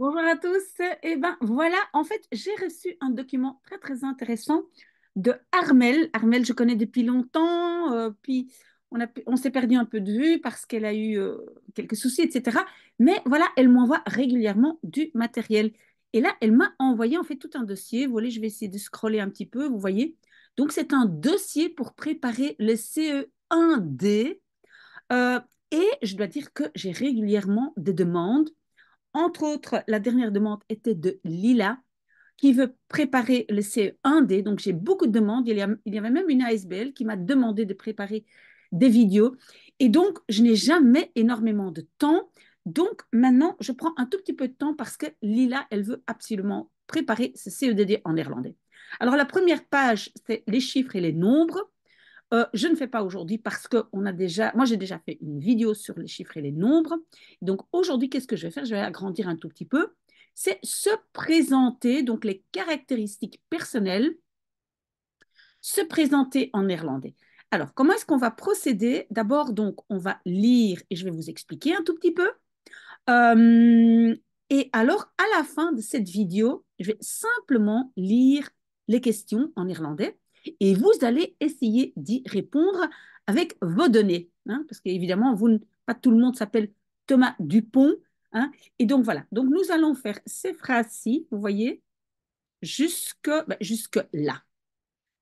Bonjour à tous. Eh ben voilà, en fait, j'ai reçu un document très très intéressant de Armel. Armel, je connais depuis longtemps, euh, puis on, a, on s'est perdu un peu de vue parce qu'elle a eu euh, quelques soucis, etc. Mais voilà, elle m'envoie régulièrement du matériel. Et là, elle m'a envoyé en fait tout un dossier. Vous voyez, je vais essayer de scroller un petit peu, vous voyez. Donc, c'est un dossier pour préparer le CE1D. Euh, et je dois dire que j'ai régulièrement des demandes entre autres, la dernière demande était de Lila, qui veut préparer le CE1D. Donc, j'ai beaucoup de demandes. Il y, avait même une ASBL qui m'a demandé de préparer des vidéos. Et donc, je n'ai jamais énormément de temps. Donc, maintenant, je prends un tout petit peu de temps parce que Lila, elle veut absolument préparer ce CEDD en néerlandais. Alors, la première page, c'est les chiffres et les nombres. Euh, je ne fais pas aujourd'hui parce que a déjà, moi j'ai déjà fait une vidéo sur les chiffres et les nombres. Donc aujourd'hui, qu'est-ce que je vais faire Je vais agrandir un tout petit peu. C'est se présenter, donc les caractéristiques personnelles, se présenter en néerlandais. Alors, comment est-ce qu'on va procéder D'abord, donc, on va lire et je vais vous expliquer un tout petit peu. Euh, et alors, à la fin de cette vidéo, je vais simplement lire les questions en néerlandais et vous allez essayer d'y répondre avec vos données. Hein, parce qu'évidemment, vous, pas tout le monde s'appelle Thomas Dupont. Hein, et donc voilà, donc nous allons faire ces phrases-ci, vous voyez, jusque, ben, jusque là.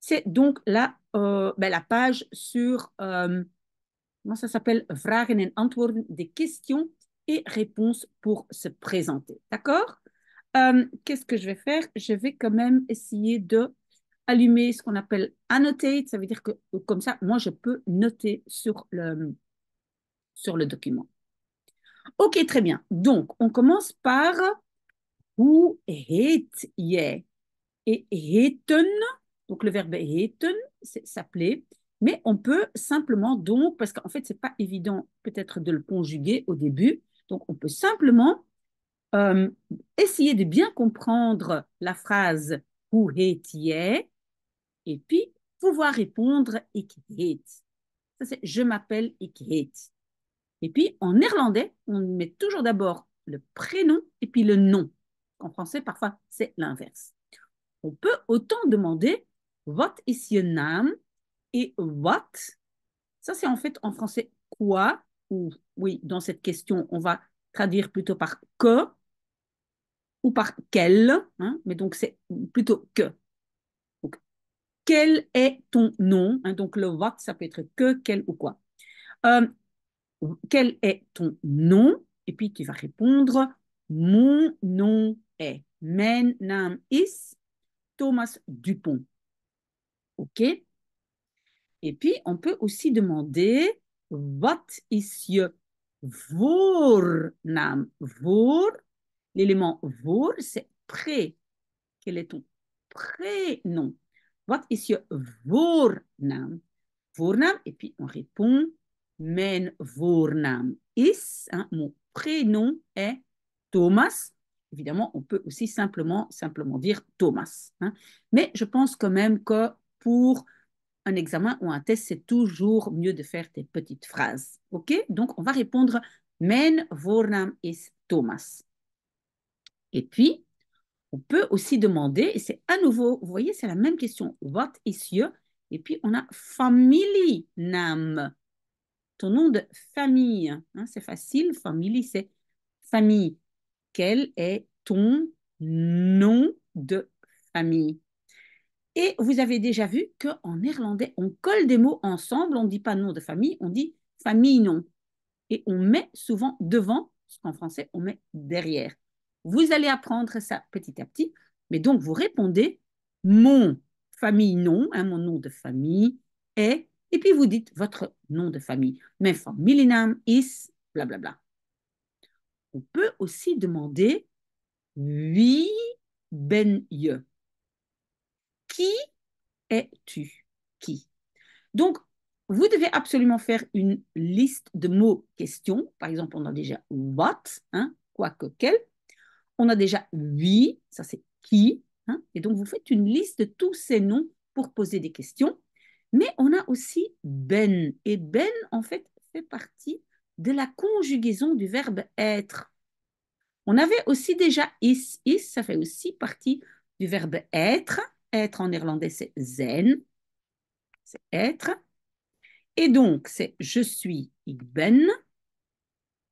C'est donc la, euh, ben, la page sur, euh, comment ça s'appelle, Vragen en Antwoorden, des questions et réponses pour se présenter. D'accord euh, Qu'est-ce que je vais faire Je vais quand même essayer de allumer ce qu'on appelle annotate, ça veut dire que comme ça, moi, je peux noter sur le, sur le document. Ok, très bien. Donc, on commence par où het je. Et heten, donc le verbe heten, c'est mais on peut simplement donc, parce qu'en fait, ce c'est pas évident peut-être de le conjuguer au début, donc on peut simplement euh, essayer de bien comprendre la phrase où het je et puis, pouvoir répondre ik Ça, c'est je m'appelle ik Et puis, en néerlandais, on met toujours d'abord le prénom et puis le nom. En français, parfois, c'est l'inverse. On peut autant demander what is your name et what. Ça, c'est en fait en français quoi ou oui, dans cette question, on va traduire plutôt par que ou par quel, hein, mais donc c'est plutôt que quel est ton nom hein, Donc, le what, ça peut être que, quel ou quoi. Euh, quel est ton nom Et puis, tu vas répondre Mon nom est. Mon nom is Thomas Dupont. OK Et puis, on peut aussi demander What is your vor l'élément vor, c'est pré. Quel est ton prénom What is your voornaam? Voornaam, et puis on répond, Men vornam is, hein, mon prénom est Thomas. Évidemment, on peut aussi simplement, simplement dire Thomas. Hein. Mais je pense quand même que pour un examen ou un test, c'est toujours mieux de faire des petites phrases. OK Donc, on va répondre Men vornam is Thomas. Et puis, on peut aussi demander, et c'est à nouveau, vous voyez, c'est la même question, what is your? Et puis on a family name, ton nom de famille. Hein, c'est facile, family, c'est famille. Quel est ton nom de famille? Et vous avez déjà vu qu'en néerlandais, on colle des mots ensemble, on ne dit pas nom de famille, on dit famille nom. Et on met souvent devant, ce qu'en français, on met derrière. Vous allez apprendre ça petit à petit. Mais donc, vous répondez mon famille nom, hein, mon nom de famille est, et puis vous dites votre nom de famille. Mes nom is, blablabla. On peut aussi demander oui ben je. Qui es-tu Qui Donc, vous devez absolument faire une liste de mots questions. Par exemple, on a déjà what, hein, quoi que quel. On a déjà oui, ça c'est qui. Hein, et donc, vous faites une liste de tous ces noms pour poser des questions. Mais on a aussi ben. Et ben, en fait, fait partie de la conjugaison du verbe être. On avait aussi déjà is. Is, ça fait aussi partie du verbe être. Être en irlandais, c'est zen. C'est être. Et donc, c'est je suis, ben.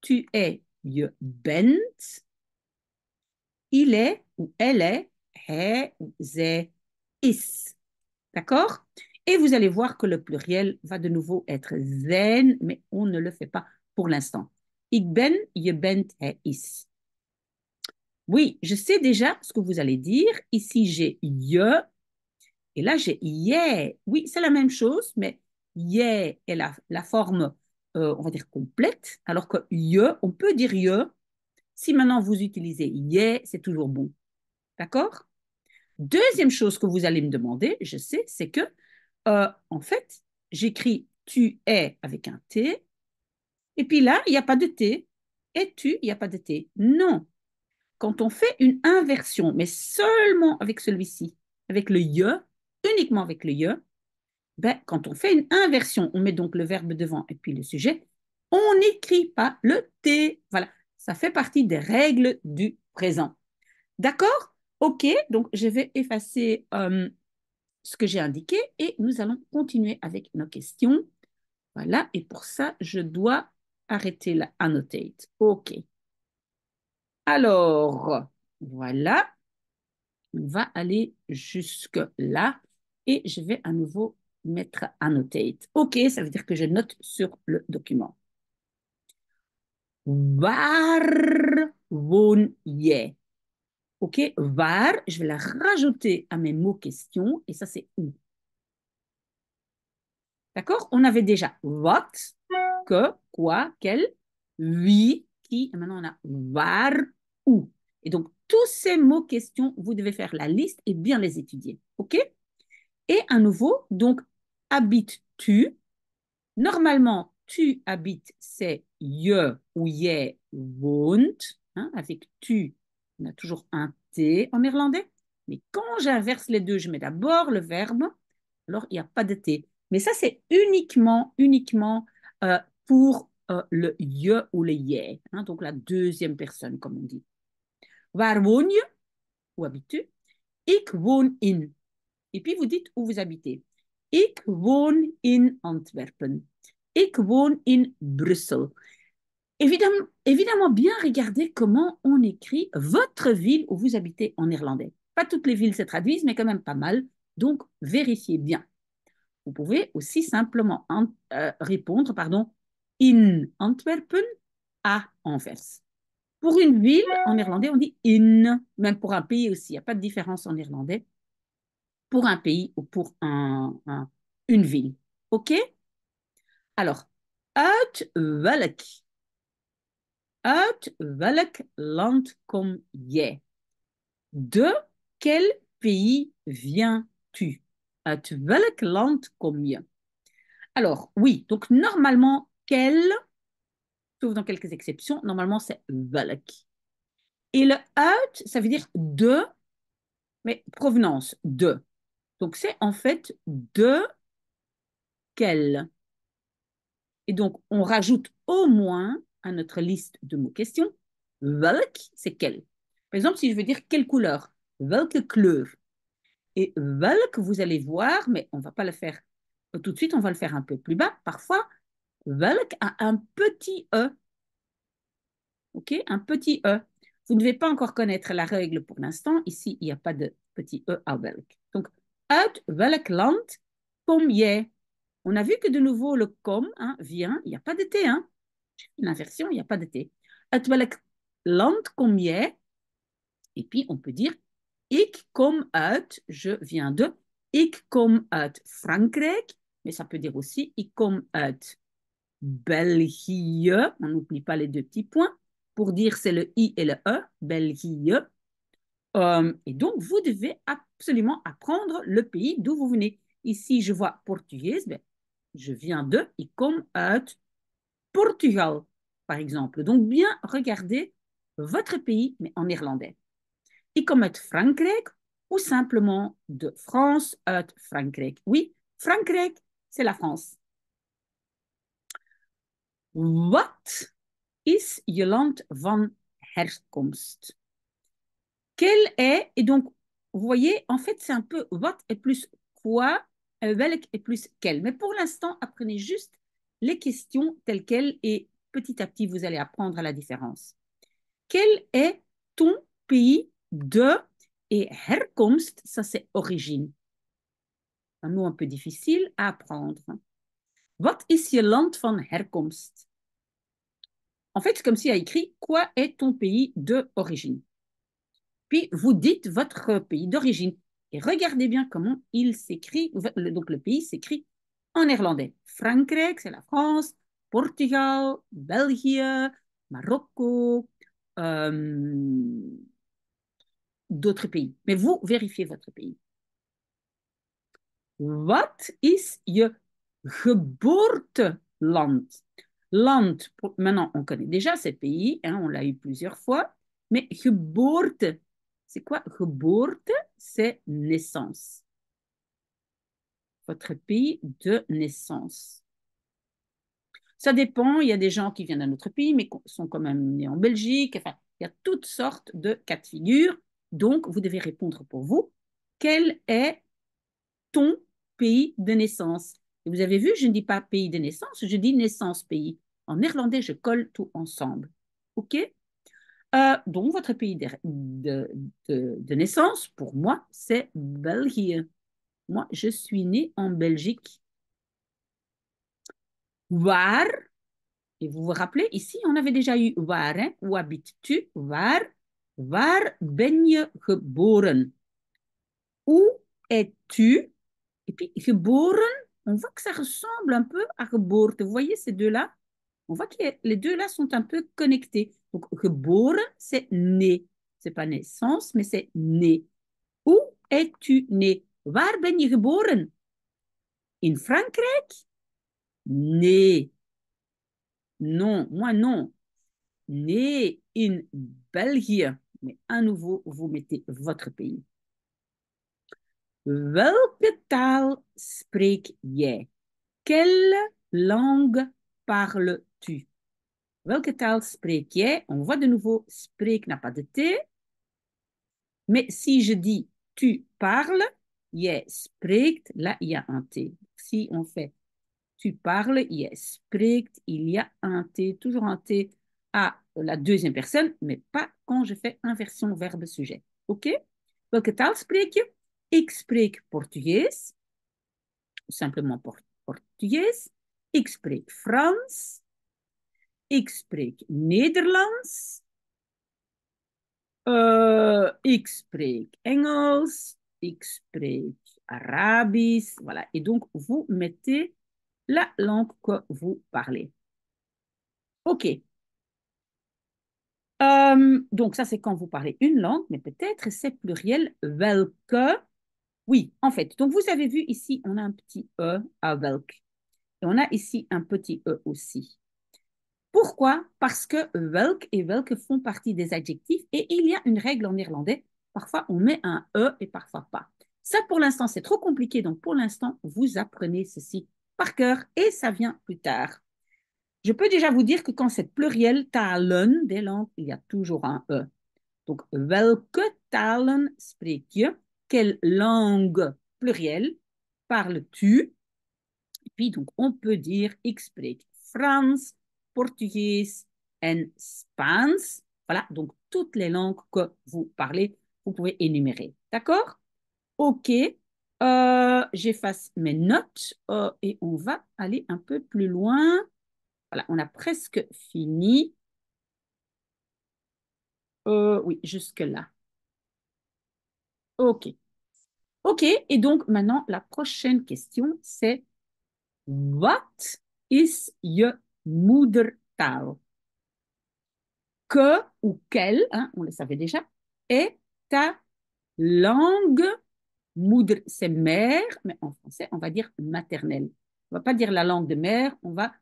Tu es, je bent il est ou elle est, est ou is. D'accord Et vous allez voir que le pluriel va de nouveau être zen, mais on ne le fait pas pour l'instant. Ik ben, je bent, he is. Oui, je sais déjà ce que vous allez dire. Ici, j'ai ye et là j'ai ye. Oui, c'est la même chose, mais ye est la, forme, euh, on va dire, complète, alors que ye, on peut dire ye, si maintenant vous utilisez est », c'est toujours bon. D'accord Deuxième chose que vous allez me demander, je sais, c'est que, euh, en fait, j'écris tu es avec un T, et puis là, il n'y a pas de T. Et tu, il n'y a pas de T. Non. Quand on fait une inversion, mais seulement avec celui-ci, avec le ye, uniquement avec le y », ben, quand on fait une inversion, on met donc le verbe devant et puis le sujet, on n'écrit pas le T. Voilà. Ça fait partie des règles du présent. D'accord Ok, donc je vais effacer euh, ce que j'ai indiqué et nous allons continuer avec nos questions. Voilà, et pour ça, je dois arrêter la annotate. Ok. Alors, voilà. On va aller jusque-là et je vais à nouveau mettre annotate. Ok, ça veut dire que je note sur le document. Var Ok, var, je vais la rajouter à mes mots questions et ça c'est où. D'accord On avait déjà what, que, quoi, quel, oui, qui, et maintenant on a var, où. Et donc tous ces mots questions, vous devez faire la liste et bien les étudier. Ok Et à nouveau, donc habites-tu Normalement, tu habites, c'est « Je » ou je woont? Hein, avec tu, on a toujours un T en néerlandais, mais quand j'inverse les deux, je mets d'abord le verbe, alors il n'y a pas de T. Mais ça, c'est uniquement, uniquement euh, pour euh, le je » ou le je, hein, donc la deuxième personne, comme on dit. Waar woon je Où habites-tu Ik woon in. Et puis vous dites où vous habitez. Ik woon in Antwerpen. Ik woon in Brussel. Évidemment, bien regarder comment on écrit votre ville où vous habitez en irlandais. Pas toutes les villes se traduisent, mais quand même pas mal. Donc, vérifiez bien. Vous pouvez aussi simplement euh, répondre pardon, in Antwerpen à Anvers. Pour une ville, en irlandais, on dit in. Même pour un pays aussi, il n'y a pas de différence en irlandais. pour un pays ou pour une ville. OK alors, uit welk? Uit welk land kom De quel pays viens-tu? Uit welk land kom je? Alors, oui, donc normalement, quel, sauf dans quelques exceptions, normalement c'est welk. Et le out, ça veut dire de, mais provenance, de. Donc c'est en fait de quel. Et donc, on rajoute au moins à notre liste de mots questions, welk, c'est quel. Par exemple, si je veux dire quelle couleur, welke kleur. Et welk, vous allez voir, mais on ne va pas le faire tout de suite, on va le faire un peu plus bas. Parfois, welk a un petit e. OK Un petit e. Vous ne devez pas encore connaître la règle pour l'instant. Ici, il n'y a pas de petit e à welk. Donc, uit welk land kom on a vu que de nouveau, le com hein, vient, il n'y a pas de T. Hein. Une inversion, il n'y a pas de T. land kom Et puis, on peut dire ik kom uit, je viens de. Ik kom uit Frankrijk. Mais ça peut dire aussi ik kom uit Belgique. On n'oublie pas les deux petits points. Pour dire, c'est le I et le E, Belgique. Euh, et donc, vous devez absolument apprendre le pays d'où vous venez. Ici, je vois portugaise, ben, je viens de, ik kom uit Portugal, par exemple. Donc bien regarder votre pays, mais en irlandais. Ik kom uit Frankrijk ou simplement de France, uit Frankrijk. Oui, Frankrijk, c'est la France. What is je land van herkomst? Quel est, et donc, vous voyez, en fait, c'est un peu what et plus quoi Welk euh, est plus qu'elle. Mais pour l'instant, apprenez juste les questions telles quelles et petit à petit, vous allez apprendre la différence. Quel est ton pays de et herkomst, ça c'est origine. Un mot un peu difficile à apprendre. What is your land van herkomst? En fait, c'est comme s'il y a écrit quoi est ton pays de origine. Puis vous dites votre pays d'origine. Et regardez bien comment il s'écrit, donc le pays s'écrit en néerlandais. Frankrijk, c'est la France, Portugal, Belgique, Maroc, euh, d'autres pays. Mais vous vérifiez votre pays. what is je geboorteland? Land, maintenant on connaît déjà ces pays, hein, on l'a eu plusieurs fois, mais geboorte, c'est quoi Geburt, C'est naissance. Votre pays de naissance. Ça dépend, il y a des gens qui viennent d'un autre pays, mais sont quand même nés en Belgique. Enfin, il y a toutes sortes de cas de figure. Donc, vous devez répondre pour vous. Quel est ton pays de naissance Et vous avez vu, je ne dis pas pays de naissance, je dis naissance-pays. En néerlandais, je colle tout ensemble. OK euh, donc, votre pays de, de, de, naissance, pour moi, c'est Belgique. Moi, je suis née en Belgique. Waar, et vous vous rappelez, ici, on avait déjà eu waar, hein? où habites-tu, waar, waar ben je geboren? Où es-tu? Et puis, geboren, on voit que ça ressemble un peu à geboorte. Vous voyez ces deux-là? On voit que les deux-là sont un peu connectés. Donc, geboren, c'est né. n'est pas naissance, mais c'est né. Où es-tu né? Waar ben je geboren? In Frankrijk? Né. Non, moi non. Né in Belgique. » Mais à nouveau, vous mettez votre pays. Welke taal spreek jij? Quelle langue parles-tu? Welke taal spreek jij? On voit de nouveau, spreek n'a pas de T. Mais si je dis tu parles, jij spreek, là il y a un T. Si on fait tu parles, yes spreekt, il y a un T, toujours un T à la deuxième personne, mais pas quand je fais inversion verbe-sujet. OK Welke taal spreek je? Ik spreek portugais.» simplement portugais. Ik spreek Frans ik spreek Nederlands. Uh, ik Engels. Ik spreek Voilà. Et donc, vous mettez la langue que vous parlez. OK. Euh, donc, ça, c'est quand vous parlez une langue, mais peut-être c'est pluriel welke. Oui, en fait. Donc, vous avez vu ici, on a un petit E à welk. Et on a ici un petit E aussi. Pourquoi Parce que welk et welke font partie des adjectifs et il y a une règle en irlandais. Parfois, on met un e et parfois pas. Ça, pour l'instant, c'est trop compliqué. Donc, pour l'instant, vous apprenez ceci par cœur et ça vient plus tard. Je peux déjà vous dire que quand c'est pluriel, talen des langues, il y a toujours un e. Donc, welke talen spreek je Quelle langue plurielle parles-tu Puis, donc, on peut dire ik spreek Frans, portugais and Spanish. Voilà, donc toutes les langues que vous parlez, vous pouvez énumérer. D'accord Ok, euh, j'efface mes notes euh, et on va aller un peu plus loin. Voilà, on a presque fini. Euh, oui, jusque-là. OK. OK, et donc maintenant, la prochaine question, c'est What is your moedertaal. Que ou quelle, hein, on le savait déjà, est ta langue c'est mère, mais en français, on va dire maternelle. On va pas dire la langue de mère, on va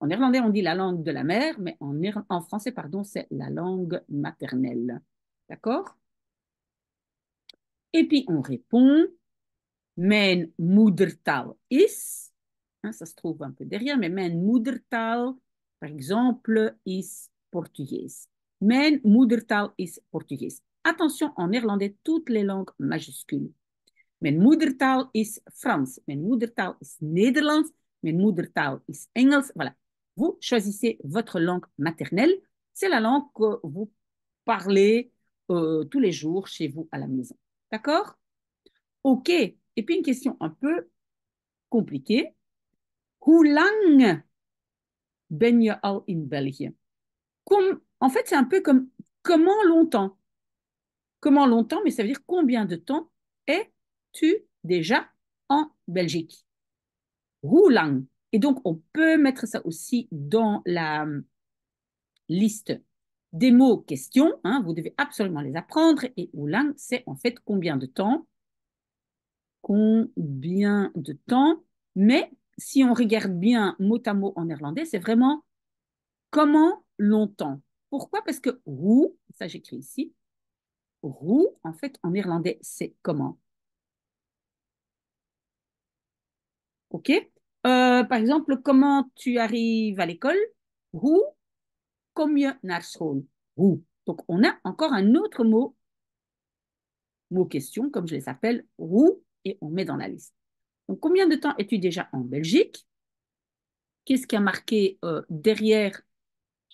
en irlandais, on dit la langue de la mère, mais en, en français, pardon, c'est la langue maternelle. D'accord Et puis on répond, Men moedertaal is Hein, ça se trouve un peu derrière, mais mijn moedertaal, par exemple, is portugaise. Mijn moedertaal is portugaise. Attention, en néerlandais, toutes les langues majuscules. Mijn moedertaal is France. « Mijn moedertaal is Nederlands. Mijn moedertaal is Engels. Voilà. Vous choisissez votre langue maternelle. C'est la langue que vous parlez euh, tous les jours chez vous à la maison. D'accord Ok. Et puis une question un peu compliquée. Hulang ben al in Belgique? en fait, c'est un peu comme comment longtemps. Comment longtemps, mais ça veut dire combien de temps es-tu déjà en Belgique? Et donc, on peut mettre ça aussi dans la hum, liste des mots questions. Hein. vous devez absolument les apprendre. Et hoe c'est en fait combien de temps? Combien de temps? Mais si on regarde bien mot à mot en irlandais, c'est vraiment comment longtemps. Pourquoi Parce que où ça j'écris ici, où en fait, en irlandais, c'est comment. OK euh, Par exemple, comment tu arrives à l'école Roux, combien naar school Donc, on a encore un autre mot, mot question, comme je les appelle, où et on met dans la liste. Donc, combien de temps es-tu déjà en Belgique Qu'est-ce qui a marqué euh, derrière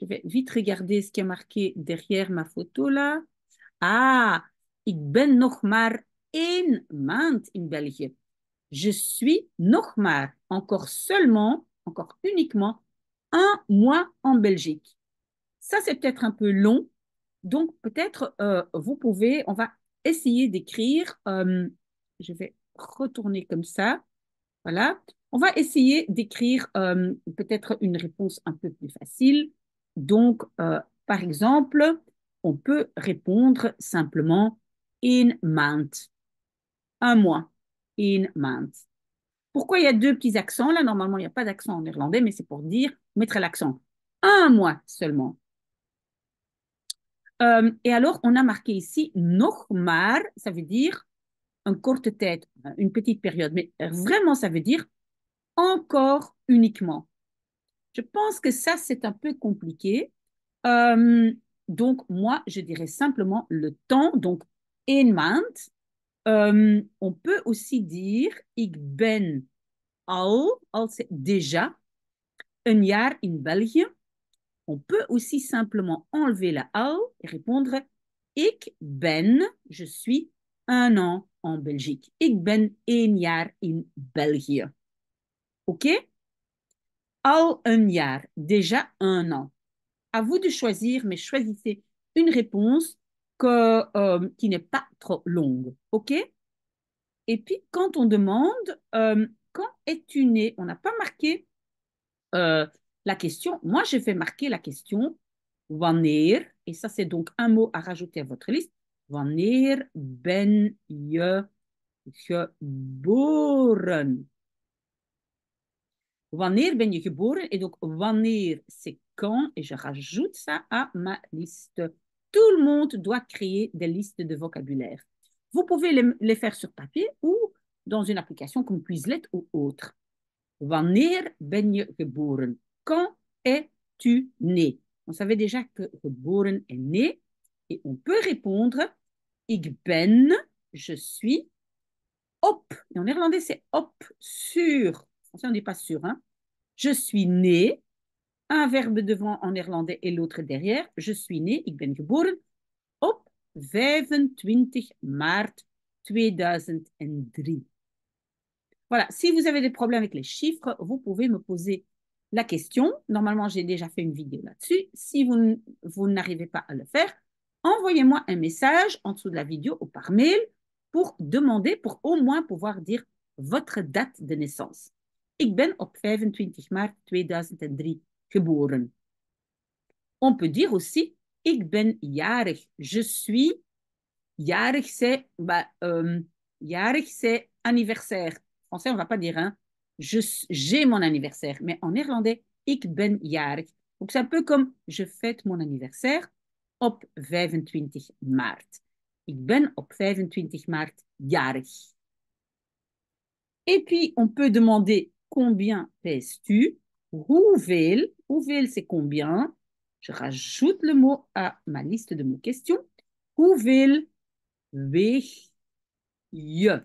Je vais vite regarder ce qui a marqué derrière ma photo là. Ah, ik ben nog maar één maand in België. Je suis nog maar, encore seulement, encore uniquement, un mois en Belgique. Ça, c'est peut-être un peu long. Donc, peut-être, euh, vous pouvez, on va essayer d'écrire. Euh, je vais retourner comme ça. Voilà. On va essayer d'écrire euh, peut-être une réponse un peu plus facile. Donc, euh, par exemple, on peut répondre simplement in month. Un mois. In month. Pourquoi il y a deux petits accents Là, normalement, il n'y a pas d'accent en irlandais, mais c'est pour dire mettre l'accent. Un mois seulement. Euh, et alors, on a marqué ici nochmar, ça veut dire un courte tête, euh, une petite période, mais vraiment, ça veut dire encore uniquement. Je pense que ça, c'est un peu compliqué. Euh, donc, moi, je dirais simplement le temps, donc in maand. Euh, on peut aussi dire ik ben al, al déjà, un jaar in belgique. On peut aussi simplement enlever la al et répondre ik ben, je suis un an en Belgique. Ik ben één jaar in België. OK Al un jaar, déjà un an. À vous de choisir, mais choisissez une réponse euh, qui n'est pas trop longue. OK Et puis, quand on demande euh, quand es-tu né On n'a pas marqué euh, la question. Moi, je fait marquer la question wanneer, et ça, c'est donc un mot à rajouter à votre liste. Wanneer ben je geboren? Wanneer ben je geboren? Et donc, wanneer, c'est quand. Et je rajoute ça à ma liste. Tout le monde doit créer des listes de vocabulaire. Vous pouvez les, faire sur papier ou dans une application comme Quizlet ou autre. Wanneer ben je geboren? Quand es-tu né? On savait déjà que geboren est né. Et on peut répondre Ik ben, je suis, hop. Et en néerlandais, c'est hop, sur. En français, on n'est pas sûr. Hein. Je suis né. Un verbe devant en irlandais et l'autre derrière. Je suis né, ik ben geboren, op 25 mars 2003. Voilà, si vous avez des problèmes avec les chiffres, vous pouvez me poser la question. Normalement, j'ai déjà fait une vidéo là-dessus. Si vous n'arrivez pas à le faire, envoyez-moi un message en dessous de la vidéo ou par mail pour demander, pour au moins pouvoir dire votre date de naissance. Ik ben op 25 maart 2003 geboren. On peut dire aussi ik ben jarig. Je suis jarig, c'est bah, euh, anniversaire. En français, on ne va pas dire hein. J'ai mon anniversaire, mais en néerlandais, ik ben jarig. Donc c'est un peu comme je fête mon anniversaire op 25 maart. Ik ben op 25 maart jarig. Et puis, on peut demander combien pèses-tu Hoeveel c'est combien Je rajoute le mot à ma liste de mes questions. Hoeveel weeg je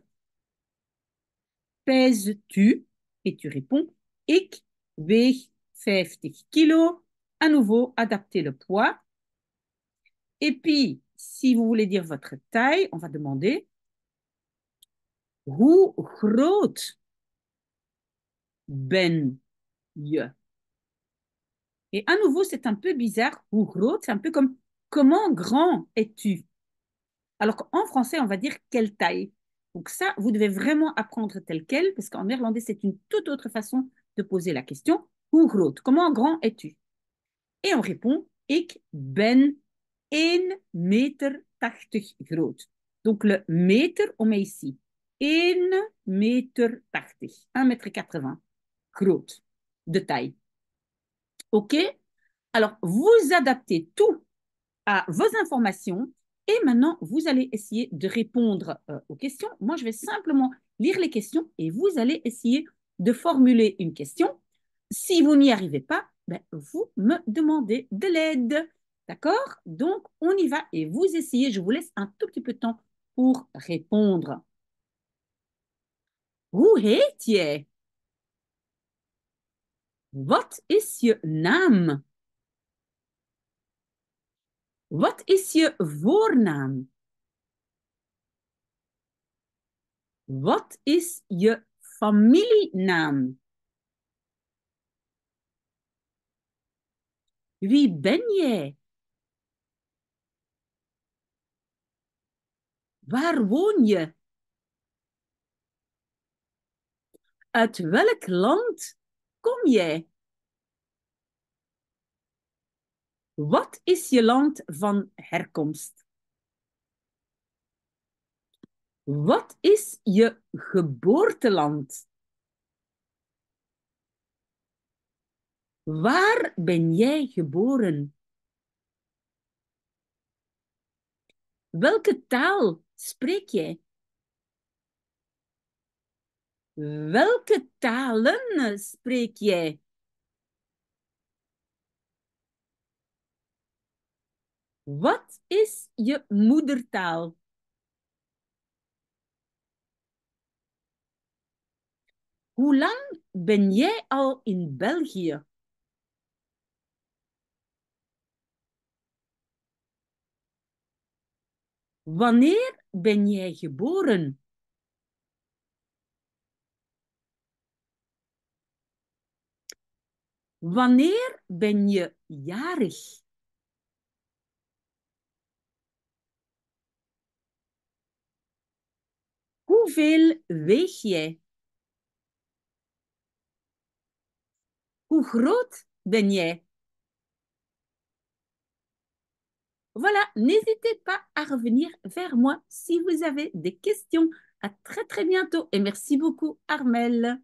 Pèses-tu Et tu réponds Ik weeg 50 kilo. À nouveau, adapter le poids. Et puis, si vous voulez dire votre taille, on va demander ou groot ben je? Et à nouveau, c'est un peu bizarre. ou groot, c'est un peu comme comment grand es-tu Alors qu'en français, on va dire quelle taille. Donc ça, vous devez vraiment apprendre tel quel, parce qu'en néerlandais, c'est une toute autre façon de poser la question. ou groot, comment grand es-tu Et on répond Ik ben 1 meter 80 groot. Donc le mètre, on met ici. 1 meter 80, 1 mètre 80, groot, de taille. OK Alors, vous adaptez tout à vos informations et maintenant, vous allez essayer de répondre euh, aux questions. Moi, je vais simplement lire les questions et vous allez essayer de formuler une question. Si vous n'y arrivez pas, ben, vous me demandez de l'aide. D'accord Donc, on y va et vous essayez. Je vous laisse un tout petit peu de temps pour répondre. Où est-il What is your name? What is your voornaam? What is family familienaam? Wie ben Waar woon je? Uit welk land kom jij? Wat is je land van herkomst? Wat is je geboorteland? Waar ben jij geboren? Welke taal Spreek jij? Welke talen spreek jij? Wat is je moedertaal? Hoe lang ben jij al in België? Wanneer ben jij geboren? Wanneer ben je jarig? Hoeveel weeg jij? Hoe groot ben jij? Voilà, n'hésitez pas à revenir vers moi si vous avez des questions. À très très bientôt et merci beaucoup Armel.